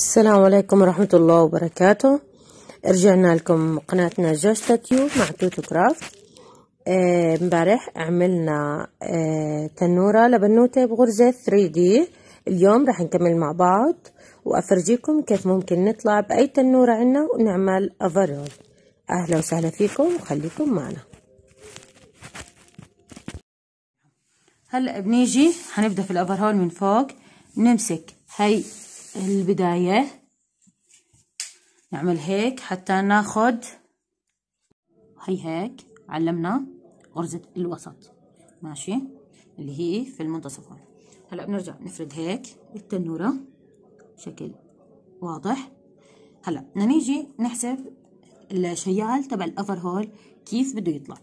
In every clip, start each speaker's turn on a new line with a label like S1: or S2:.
S1: السلام عليكم ورحمة الله وبركاته رجعنا لكم قناتنا جوش تيوب مع توتو كرافت آه، امبارح آه عملنا آه تنورة لبنوتة بغرزة 3D اليوم راح نكمل مع بعض وافرجيكم كيف ممكن نطلع بأي تنورة عنا ونعمل افرول اهلا وسهلا فيكم وخليكم معنا هلا بنيجي حنبدأ في الافرول من فوق نمسك هي البداية نعمل هيك حتى ناخد هي هيك علمنا غرزة الوسط ماشي اللي هي في المنتصف هون هلا بنرجع نفرد هيك التنورة بشكل واضح هلا بدنا نيجي نحسب الشيال تبع الافر هول كيف بده يطلع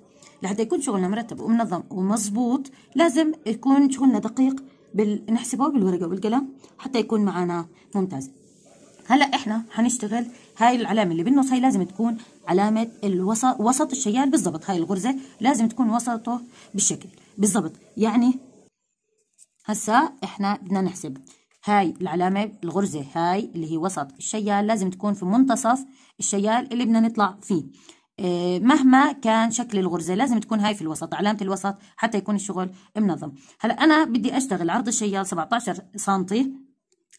S1: لحتى يكون شغلنا مرتب ومنظم ومظبوط لازم يكون شغلنا دقيق بال... نحسبه بالورقة والقلم حتى يكون معانا ممتاز هلا احنا هنشتغل هاي العلامه اللي بالنص هاي لازم تكون علامه الوسط وسط الشيال بالضبط هاي الغرزه لازم تكون وسطه بالشكل بالضبط يعني هسا احنا بدنا نحسب هاي العلامه الغرزه هاي اللي هي وسط الشيال لازم تكون في منتصف الشيال اللي بدنا نطلع فيه إيه، مهما كان شكل الغرزه لازم تكون هاي في الوسط علامه الوسط حتى يكون الشغل منظم هلا انا بدي اشتغل عرض الشيال 17 سم ال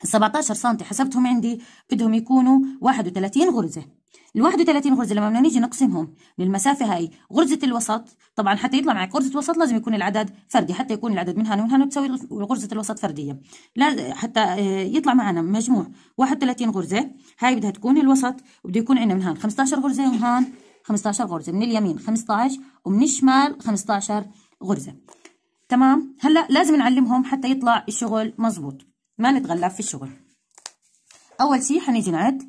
S1: 17 سم حسبتهم عندي بدهم يكونوا 31 غرزه ال 31 غرزه لما بدنا نيجي نقسمهم للمسافه هاي غرزه الوسط طبعا حتى يطلع معك غرزه وسط لازم يكون العدد فردي حتى يكون العدد من هنا ومن هنا بتسوي غرزه الوسط فرديه لا حتى إيه، يطلع معنا مجموع 31 غرزه هاي بدها تكون الوسط وبده يكون عندنا من هان 15 غرزه ومن هان 15 غرزه من اليمين 15 ومن الشمال 15 غرزه تمام هلا لازم نعلمهم حتى يطلع الشغل مزبوط ما نتغلب في الشغل اول شيء حنيجي نعد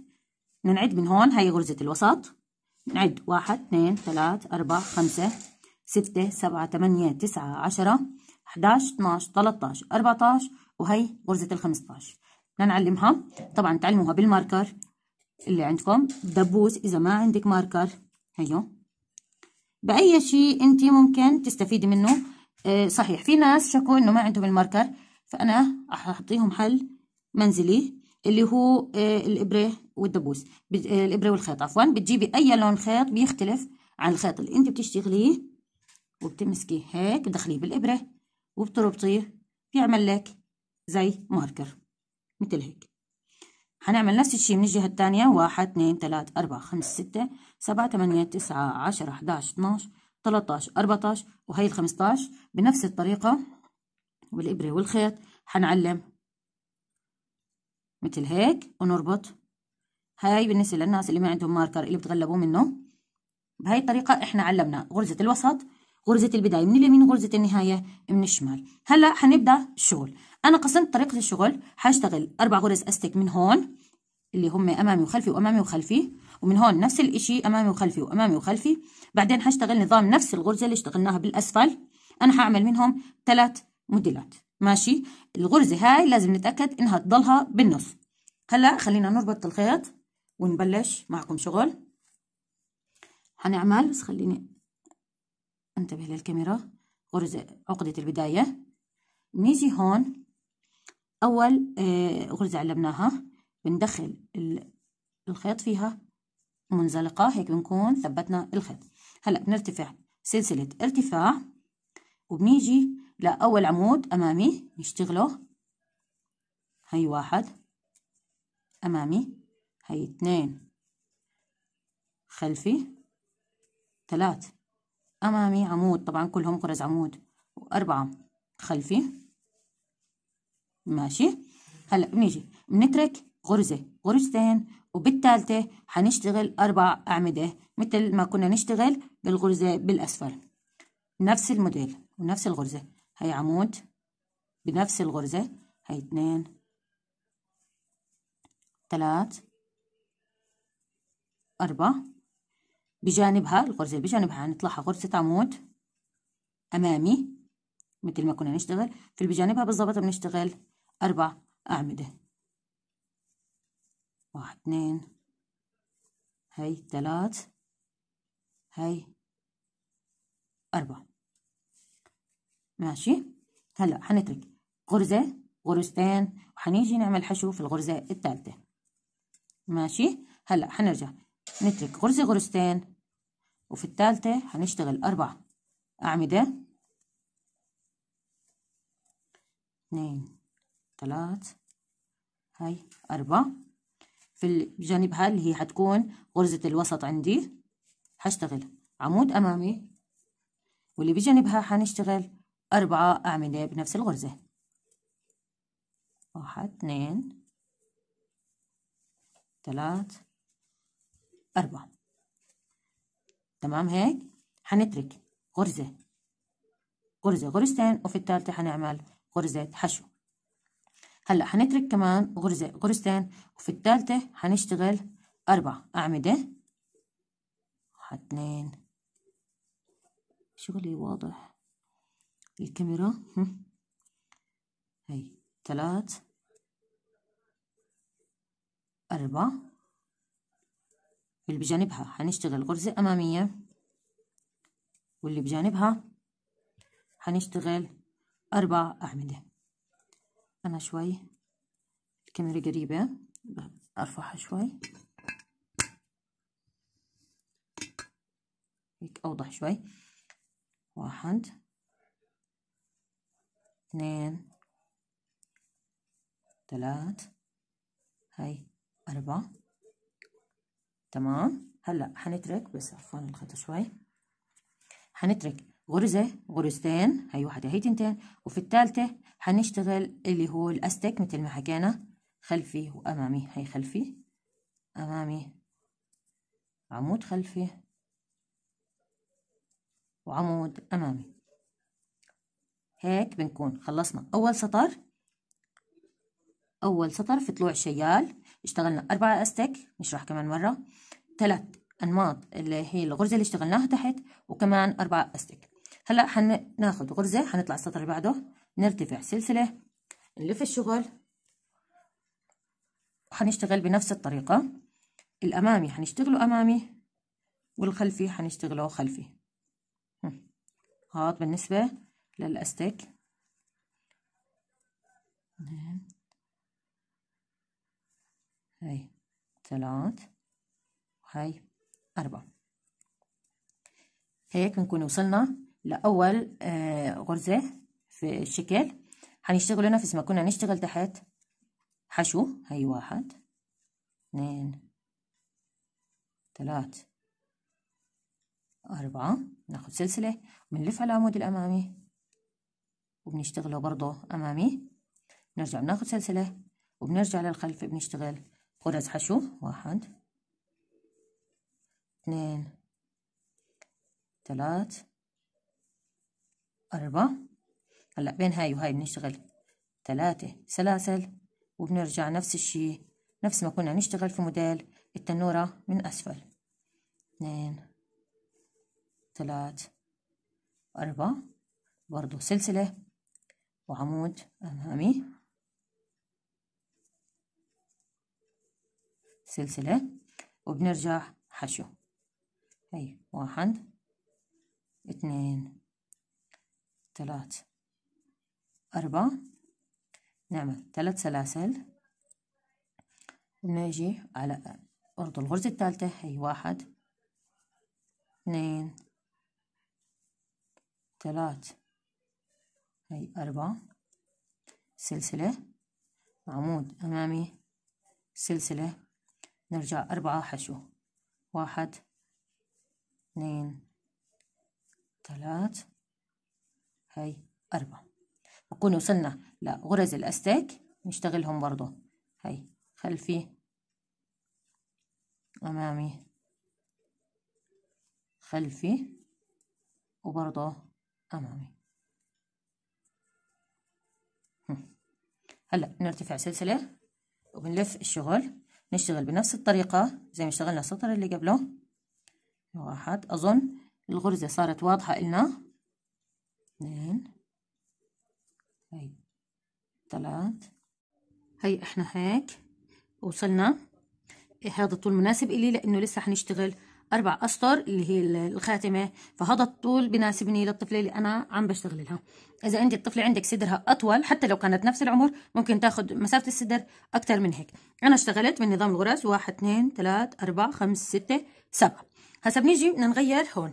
S1: نعد من هون هاي غرزه الوسط نعد 1 2 3 4 5 6 7 8 9 10 11 12 13 14 وهي غرزه ال 15 بدنا نعلمها طبعا تعلموها بالماركر اللي عندكم دبوس اذا ما عندك ماركر هيو أيوه. بأي شيء أنت ممكن تستفيدي منه آه صحيح في ناس شكوا إنه ما عندهم الماركر فأنا أعطيهم حل منزلي اللي هو آه الإبرة والدبوس آه، الإبرة والخيط عفوا بتجيبي أي لون خيط بيختلف عن الخيط اللي أنت بتشتغليه وبتمسكيه هيك بتدخليه بالإبرة وبتربطيه بيعمل لك زي ماركر مثل هيك هنعمل نفس الشيء من الجهة الثانية واحد اثنين تلات أربعة خمس ستة سبعة ثمانية تسعة عشرة حداش اتناش تلاتاش أربعتاش وهي الخمستاش بنفس الطريقة والإبرة والخيط هنعلم مثل هيك ونربط هاي بالنسبة للناس اللي ما عندهم ماركر اللي بتغلبوا منه بهاي الطريقة احنا علمنا غرزة الوسط غرزة البداية من اليمين وغرزة النهاية من الشمال هلا حنبدأ الشغل أنا قسمت طريقة الشغل هشتغل أربع غرز أستك من هون اللي هم أمامي وخلفي وأمامي وخلفي ومن هون نفس الإشي أمامي وخلفي وأمامي وخلفي بعدين هشتغل نظام نفس الغرزة اللي اشتغلناها بالأسفل أنا هعمل منهم ثلاث موديلات ماشي الغرزة هاي لازم نتأكد إنها تضلها بالنص هلا خلينا نربط الخيط ونبلش معكم شغل هنعمل بس خليني انتبه للكاميرا غرزة عقدة البداية نيجي هون أول آه، غرزة علمناها بندخل الخيط فيها منزلقة هيك بنكون ثبتنا الخيط هلأ بنرتفع سلسلة ارتفاع وبنيجي لأول عمود أمامي نشتغله هي واحد أمامي هي اثنين خلفي ثلاث أمامي عمود طبعا كلهم غرز عمود وأربعة خلفي ماشي هلا بنيجي بنترك غرزة غرزتين وبالتالتة حنشتغل أربع أعمدة مثل ما كنا نشتغل بالغرزة بالأسفل نفس الموديل ونفس الغرزة هي عمود بنفس الغرزة هي اثنين ثلاث أربعة بجانبها الغرزة اللي بجانبها هنطلعها غرزة عمود أمامي مثل ما كنا نشتغل في اللي بجانبها بالضبط بنشتغل أربع أعمدة واحد اثنين هاي ثلاث هاي أربعة ماشي هلا حنترك غرزة غرزتين وحنيجي نعمل حشو في الغرزة الثالثة ماشي هلا حنرجع نترك غرزة غرزتين وفي الثالثة هنشتغل أربع أعمدة اثنين ثلاث هاي أربعة في هاي اللي هي حتكون غرزة الوسط عندي هشتغل عمود أمامي واللي بجانبها هنشتغل أربعة أعمدة بنفس الغرزة واحد اثنين ثلاث أربعة تمام هيك هنترك غرزة غرزة غرزتين وفي الثالثة هنعمل غرزة حشو هلا هنترك كمان غرزة غرزتين وفي الثالثة هنشتغل أربع أعمدة واحد اتنين شغلي واضح الكاميرا هي ثلاث أربعة اللي بجانبها هنشتغل غرزة أمامية واللي بجانبها هنشتغل أربع أعمدة أنا شوي الكاميرا قريبة أرفعها شوي هيك أوضح شوي واحد اثنين ثلاث هاي أربعة تمام هلا هنترك بس عفوا الخط شوي هنترك غرزة غرزتين هي واحدة هي تنتين وفي الثالثة هنشتغل اللي هو الأستك مثل ما حكينا خلفي وأمامي هي خلفي أمامي عمود خلفي وعمود أمامي هيك بنكون خلصنا أول سطر أول سطر في طلوع شيال اشتغلنا أربعة أستك نشرح كمان مرة ثلاث أنماط اللي هي الغرزة اللي اشتغلناها تحت وكمان أربعة أستك هلأ حناخد غرزة حنطلع السطر اللي بعده نرتفع سلسلة نلف الشغل وحنشتغل بنفس الطريقة الأمامي حنشتغله أمامي والخلفي حنشتغله خلفي هاد بالنسبة للأستيك هاي ثلاث وهاي أربعة هيك بنكون وصلنا لأول آه، غرزة في الشكل هنشتغل نفس ما كنا نشتغل تحت حشو هاي واحد اثنين ثلاث أربعة ناخد سلسلة بنلف على العمود الأمامي وبنشتغله برضه أمامي بنرجع بناخد سلسلة وبنرجع للخلف بنشتغل غرز حشو واحد اثنين ثلاث أربعة هلأ بين هاي وهاي بنشتغل ثلاثة سلاسل وبنرجع نفس الشي نفس ما كنا نشتغل في موديل التنورة من أسفل اثنين ثلاث أربعة برضو سلسلة وعمود أمامي سلسلة وبنرجع حشو هي واحد اثنين ثلاث أربعة نعمل ثلاث سلاسل ونجي على أرض الغرزة الثالثة هي واحد اثنين ثلاث هي أربعة سلسلة عمود أمامي سلسلة نرجع أربعة حشو واحد اثنين ثلاث هاي أربعة بكون وصلنا لغرز الأستيك نشتغلهم برضو هاي خلفي أمامي خلفي وبرضو أمامي هلأ بنرتفع سلسلة وبنلف الشغل نشتغل بنفس الطريقة زي ما اشتغلنا السطر اللي قبله واحد أظن الغرزة صارت واضحة إلنا اثنين هي ثلاث هي احنا هيك وصلنا هذا الطول مناسب إلي لأنه لسه حنشتغل أربع أسطر اللي هي الخاتمة فهذا الطول بناسبني للطفلة اللي أنا عم بشتغل لها إذا أنت الطفلة عندك صدرها أطول حتى لو كانت نفس العمر ممكن تاخد مسافة الصدر أكثر من هيك أنا اشتغلت من نظام الغرز واحد اثنين ثلاث أربعة خمس ستة سبعة هسا بنيجي بدنا نغير هون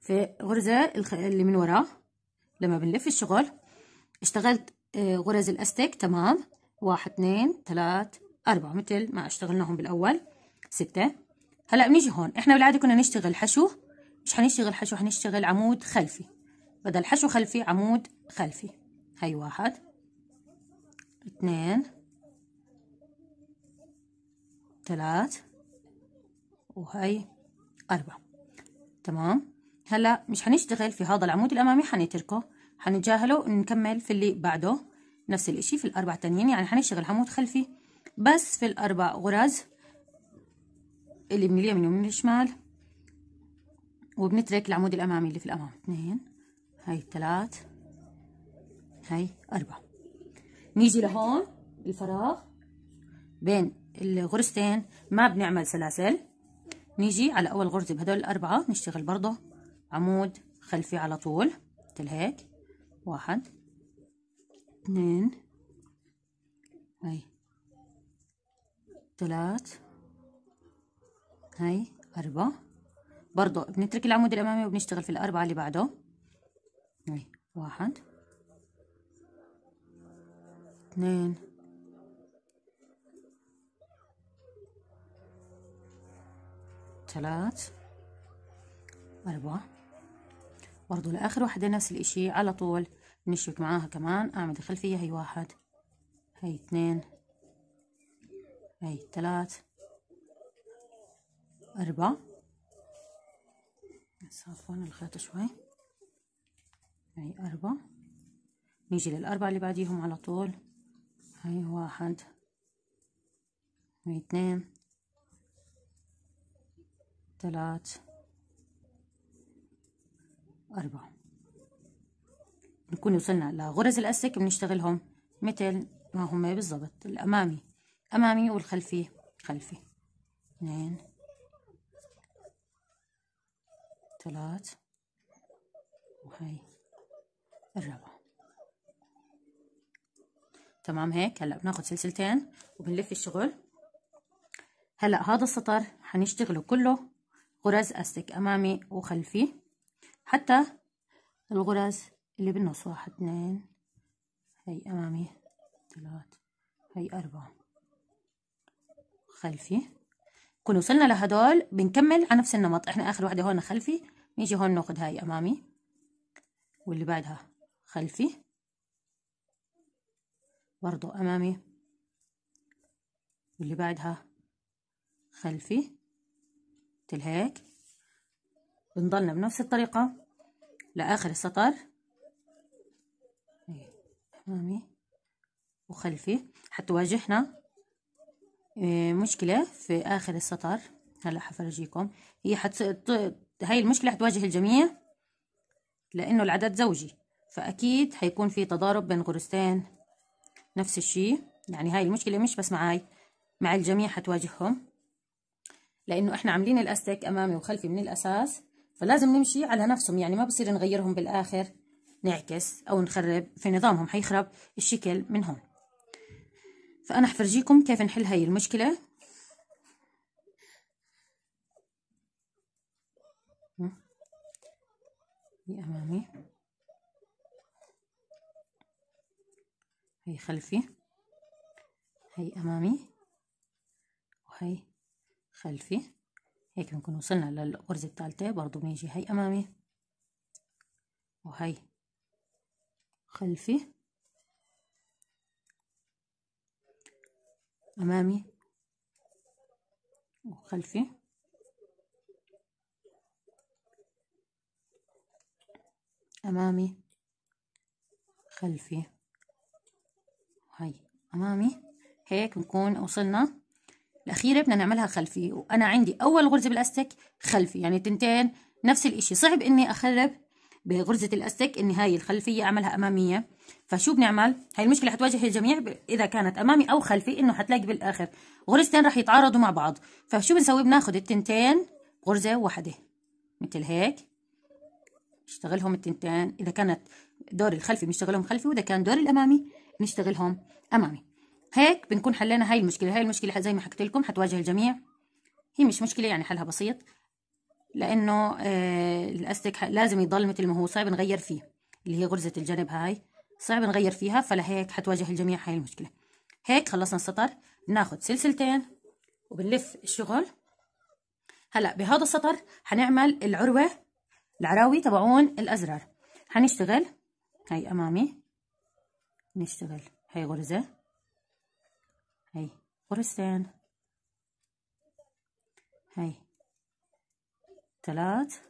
S1: في غرزة اللي من وراء لما بنلف الشغل اشتغلت آه، غرز الأستيك تمام واحد اثنين ثلاث أربعة مثل ما اشتغلناهم بالأول ستة هلا بنيجي هون احنا بالعاده كنا نشتغل حشو مش حنشتغل حشو حنشتغل عمود خلفي بدل حشو خلفي عمود خلفي هي واحد اثنين ثلاث وهي أربعة تمام هلا مش حنشتغل في هذا العمود الأمامي حنتركه حنتجاهله ونكمل في اللي بعده نفس الإشي في الأربع تانيين يعني حنشتغل عمود خلفي بس في الأربع غرز اللي من اليمين ومن الشمال وبنترك العمود الأمامي اللي في الأمام اثنين هاي ثلاث هاي أربعة نيجي لهون الفراغ بين الغرزتين ما بنعمل سلاسل نيجي على أول غرزة بهدول الأربعة نشتغل برضه عمود خلفي على طول مثل هيك واحد اثنين هاي ثلاث هاي أربعة برضو بنترك العمود الأمامي وبنشتغل في الأربعة اللي بعده هاي واحد اثنين ثلاث أربعة برضو لآخر واحدة نفس الإشي على طول بنشبك معاها كمان أعمد الخلفية هي واحد هاي اثنين هاي ثلاث أربعة بس عفوا الخيط شوي هاي أربعة نيجي للأربعة اللي بعديهم على طول هاي واحد هاي اثنين ثلاث أربعة نكون وصلنا لغرز الأسك بنشتغلهم مثل ما هم بالضبط الأمامي أمامي والخلفي خلفي اثنين طلعت وهي الرابعة تمام هيك هلا بناخذ سلسلتين وبنلف الشغل هلا هذا السطر هنشتغله كله غرز استك امامي وخلفي حتى الغرز اللي بالنص واحد اثنين هي امامي ثلاث هي اربعة خلفي كن وصلنا لهدول بنكمل على نفس النمط احنا اخر واحدة هون خلفي نيجي هون ناخد هاي امامي واللي بعدها خلفي برضو امامي واللي بعدها خلفي مثل هيك بنضلنا بنفس الطريقة لآخر السطر إيه، أمامي وخلفي حتواجهنا إيه، مشكلة في آخر السطر هلا حفرجيكم هي حتصير هاي المشكلة حتواجه الجميع لأنه العدد زوجي فأكيد حيكون في تضارب بين غرستين نفس الشيء يعني هاي المشكلة مش بس معاي مع الجميع حتواجههم لأنه إحنا عاملين الأستيك أمامي وخلفي من الأساس فلازم نمشي على نفسهم يعني ما بصير نغيرهم بالآخر نعكس أو نخرب في نظامهم حيخرب الشكل من هون فأنا حفرجيكم كيف نحل هاي المشكلة هي امامي هي خلفي هي امامي وهي خلفي هيك بنكون وصلنا للغرزة الثالثة برضو بنيجي هي امامي وهي خلفي امامي وخلفي أمامي خلفي هاي أمامي هيك بنكون وصلنا الأخيرة بدنا نعملها خلفي وأنا عندي أول غرزة بالأستك خلفي يعني تنتين نفس الإشي صعب إني أخرب بغرزة الأستك إني هاي الخلفية أعملها أمامية فشو بنعمل هاي المشكلة حتواجه الجميع إذا كانت أمامي أو خلفي إنه حتلاقي بالآخر غرزتين رح يتعارضوا مع بعض فشو بنسوي بناخد التنتين غرزة واحدة مثل هيك نشتغلهم التنتين إذا كانت دور الخلفي بنشتغلهم خلفي وإذا كان دور الأمامي نشتغلهم أمامي هيك بنكون حلينا هاي المشكلة هاي المشكلة زي ما حكيت لكم حتواجه الجميع هي مش مشكلة يعني حلها بسيط لأنه آه الأستك لازم يضل مثل ما هو صعب نغير فيه اللي هي غرزة الجنب هاي صعب نغير فيها فلهيك حتواجه الجميع هاي المشكلة هيك خلصنا السطر بناخد سلسلتين وبنلف الشغل هلا بهذا السطر حنعمل العروة العراوي تبعون الأزرار هنشتغل هاي أمامي نشتغل هاي غرزة هاي غرزتين هاي ثلاث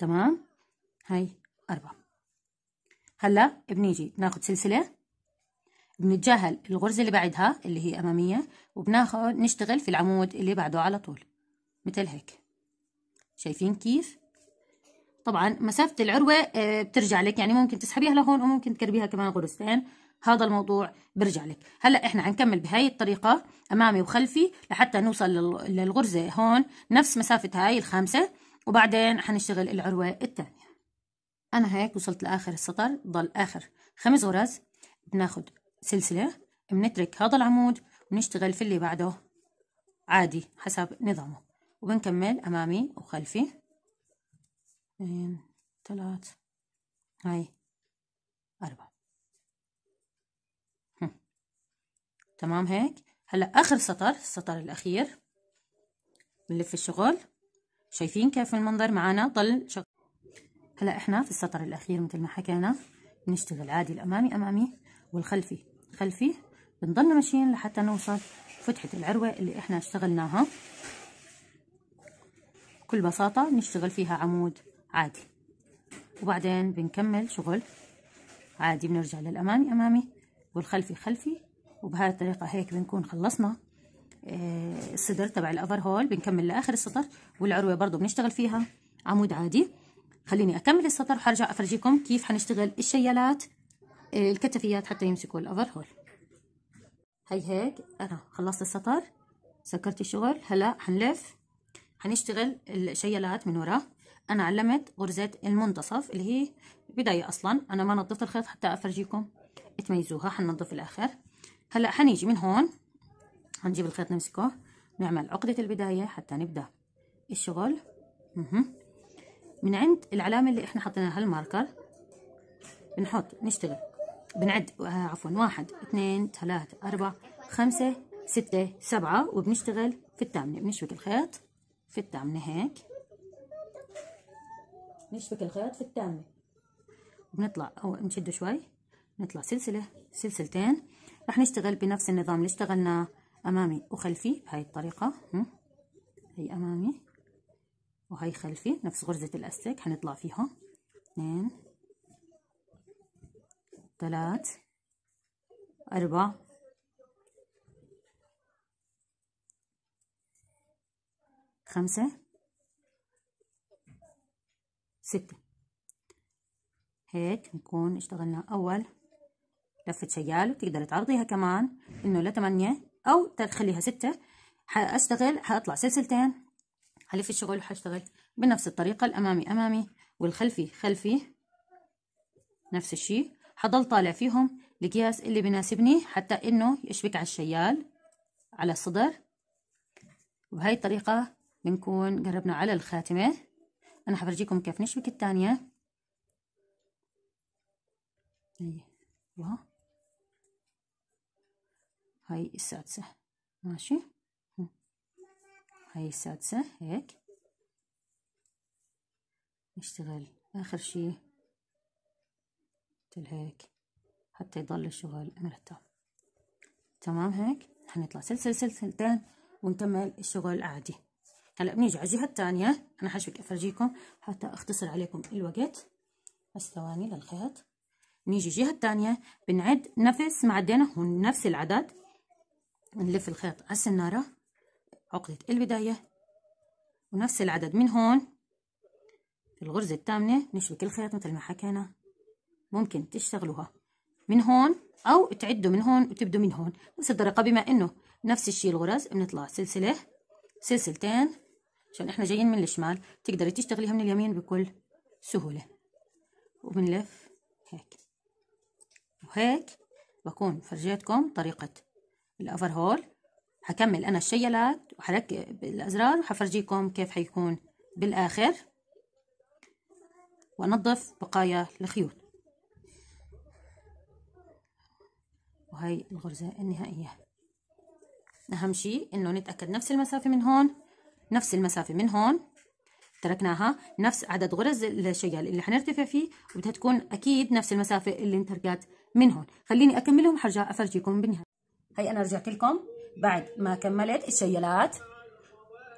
S1: تمام هاي أربعة هلا بنيجي ناخد سلسلة بنتجاهل الغرزة اللي بعدها اللي هي أمامية وبناخد نشتغل في العمود اللي بعده على طول مثل هيك شايفين كيف طبعا مسافة العروة آه، بترجع لك يعني ممكن تسحبيها لهون وممكن تكربيها كمان غرزتين هذا الموضوع برجع لك هلا احنا حنكمل بهاي الطريقة امامي وخلفي لحتى نوصل للغرزة هون نفس مسافة هاي الخامسة وبعدين حنشتغل العروة الثانية انا هيك وصلت لاخر السطر ضل اخر خمس غرز بناخد سلسلة بنترك هذا العمود ونشتغل في اللي بعده عادي حسب نظامه وبنكمل امامي وخلفي اثنين ثلاث هاي أربعة تمام هيك هلا اخر سطر السطر الاخير بنلف الشغل شايفين كيف المنظر معنا ضل شغل هلا احنا في السطر الاخير مثل ما حكينا بنشتغل عادي الامامي امامي والخلفي خلفي بنضلنا ماشيين لحتى نوصل فتحة العروة اللي احنا اشتغلناها بكل بساطة نشتغل فيها عمود عادي وبعدين بنكمل شغل عادي بنرجع للأمامي أمامي والخلفي خلفي وبهذه الطريقة هيك بنكون خلصنا آه، الصدر تبع الأفر هول بنكمل لآخر السطر والعروة برضو بنشتغل فيها عمود عادي خليني أكمل السطر وحرجع أفرجيكم كيف حنشتغل الشيالات آه، الكتفيات حتى يمسكوا الأفر هول هي هيك أنا خلصت السطر سكرت الشغل هلا حنلف هنشتغل الشيلات من ورا انا علمت غرزة المنتصف اللي هي بداية اصلا انا ما نظفت الخيط حتى افرجيكم تميزوها حننظف الاخر هلا حنيجي من هون هنجيب الخيط نمسكه نعمل عقدة البداية حتى نبدأ الشغل من عند العلامة اللي احنا حطيناها الماركر بنحط نشتغل بنعد آه، عفوا واحد اثنين ثلاثة أربعة خمسة ستة سبعة وبنشتغل في الثامنة بنشبك الخيط في التامنة هيك نشبك الخيط في التامنة وبنطلع أو نشده شوي نطلع سلسلة سلسلتين رح نشتغل بنفس النظام اللي اشتغلناه أمامي وخلفي بهاي الطريقة هي أمامي وهي خلفي نفس غرزة الأستك حنطلع فيها اثنين ثلاث أربع خمسة ستة هيك نكون اشتغلنا أول لفة شيال بتقدر تعرضيها كمان إنه لثمانية أو تخليها ستة هأشتغل هأطلع سلسلتين هلف الشغل وحأشتغل بنفس الطريقة الأمامي أمامي والخلفي خلفي نفس الشيء حضل طالع فيهم القياس اللي بناسبني حتى إنه يشبك على الشيال على الصدر وبهي الطريقة بنكون قربنا على الخاتمة أنا حفرجيكم كيف نشبك الثانية أيوة هاي السادسة ماشي هاي السادسة هيك نشتغل آخر شي مثل هيك حتى يضل الشغل مرتب تمام هيك حنطلع سلسل سلسلتين ونكمل الشغل عادي هلا بنيجي على الجهه الثانيه انا حشبك افرجيكم حتى اختصر عليكم الوقت بس ثواني للخيط نيجي الجهه الثانيه بنعد نفس ما عدينا هون نفس العدد بنلف الخيط على السناره عقده البدايه ونفس العدد من هون في الغرزه الثامنه نشبك الخيط مثل ما حكينا ممكن تشتغلوها من هون او تعدوا من هون وتبدوا من هون نفس الطريقه بما انه نفس الشيء الغرز بنطلع سلسله سلسلتين عشان احنا جايين من الشمال تقدري تشتغليها من اليمين بكل سهولة وبنلف هيك وهيك بكون فرجيتكم طريقة الأفر هول هكمل أنا الشيلات وحركب الأزرار وحفرجيكم كيف حيكون بالآخر وأنظف بقايا الخيوط وهي الغرزة النهائية أهم شيء إنه نتأكد نفس المسافة من هون نفس المسافة من هون تركناها نفس عدد غرز الشيال اللي حنرتفع فيه وبدها تكون أكيد نفس المسافة اللي انتركت من هون خليني أكملهم حرجع أفرجيكم بالنهاية هي أنا رجعت لكم بعد ما كملت الشيالات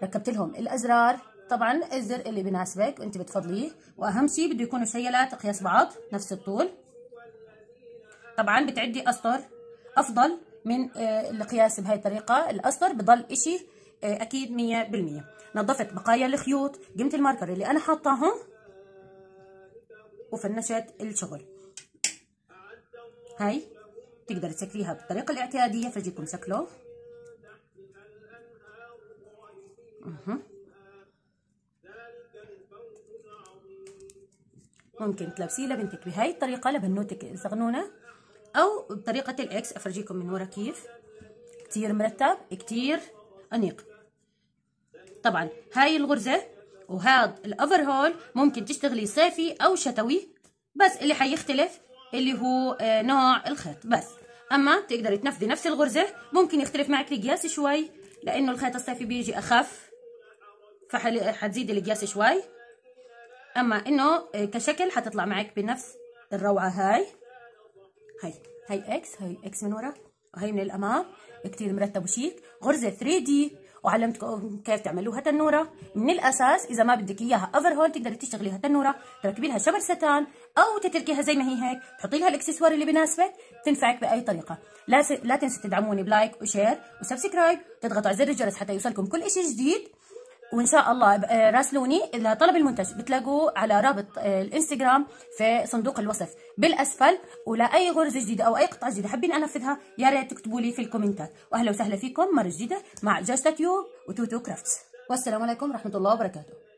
S1: ركبت لهم الأزرار طبعا الزر اللي بناسبك وانت بتفضليه واهم شيء بده يكونوا شيلات قياس بعض نفس الطول طبعا بتعدي اسطر افضل من آه، القياس بهاي الطريقه الاسطر بضل اشي آه، اكيد 100% نظفت بقايا الخيوط قمت الماركر اللي انا حاطاهم وفنشت الشغل هاي تقدر تسكريها بالطريقه الاعتياديه فجيكم شكله ممكن تلبسيه لبنتك بهاي الطريقه لبنوتك الزغنونه او بطريقه الاكس افرجيكم من ورا كيف كتير مرتب كتير انيق طبعا هاي الغرزة وهذا هول ممكن تشتغلي صيفي أو شتوي بس اللي حيختلف اللي هو آه، نوع الخيط بس أما تقدر تنفذي نفس الغرزة ممكن يختلف معك القياس شوي لأنه الخيط الصيفي بيجي أخف فحتزيدي القياس شوي أما إنه آه، كشكل حتطلع معك بنفس الروعة هاي هاي هاي اكس هاي اكس من ورا وهي من الامام كتير مرتب وشيك غرزه 3 دي وعلمتكم كيف تعملوها تنوره من الاساس اذا ما بدك اياها اوفر هول تقدري تشتغليها تنوره تركبي لها شبر ستان او تتركيها زي ما هي هيك تحطي لها الاكسسوار اللي بناسبك تنفعك باي طريقه لا س... لا تنسوا تدعموني بلايك وشير وسبسكرايب تضغطوا على زر الجرس حتى يوصلكم كل شيء جديد وان شاء الله آه، راسلوني لطلب المنتج بتلاقوه على رابط آه، الانستغرام في صندوق الوصف بالاسفل ولاي غرزه جديده او اي قطعه جديده حابين انفذها يا ريت تكتبوا لي في الكومنتات واهلا وسهلا فيكم مره جديده مع جاستة يو وتوتو كرافتس والسلام عليكم ورحمه الله وبركاته